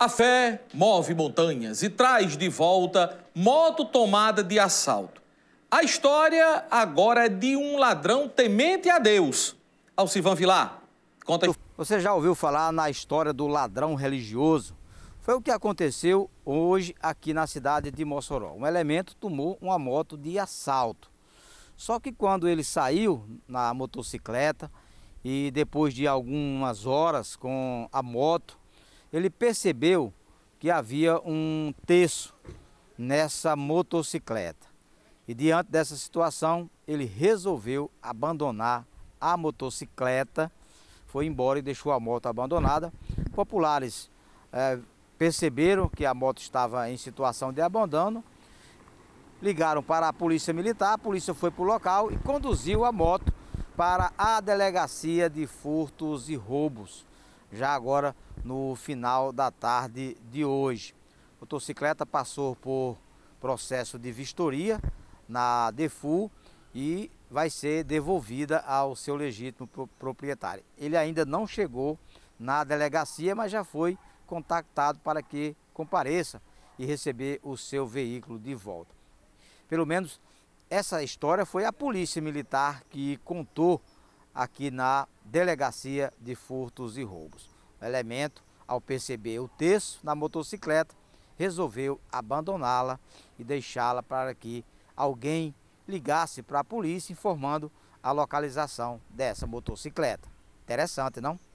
A fé move montanhas e traz de volta moto tomada de assalto. A história agora é de um ladrão temente a Deus. Alcivan Vilar, conta. Você já ouviu falar na história do ladrão religioso? Foi o que aconteceu hoje aqui na cidade de Mossoró. Um elemento tomou uma moto de assalto. Só que quando ele saiu na motocicleta e depois de algumas horas com a moto ele percebeu que havia um terço nessa motocicleta. E diante dessa situação, ele resolveu abandonar a motocicleta, foi embora e deixou a moto abandonada. Populares é, perceberam que a moto estava em situação de abandono, ligaram para a polícia militar, a polícia foi para o local e conduziu a moto para a delegacia de furtos e roubos já agora no final da tarde de hoje. A motocicleta passou por processo de vistoria na DEFU e vai ser devolvida ao seu legítimo proprietário. Ele ainda não chegou na delegacia, mas já foi contactado para que compareça e receber o seu veículo de volta. Pelo menos essa história foi a polícia militar que contou aqui na Delegacia de Furtos e Roubos. O elemento, ao perceber o terço na motocicleta, resolveu abandoná-la e deixá-la para que alguém ligasse para a polícia informando a localização dessa motocicleta. Interessante, não?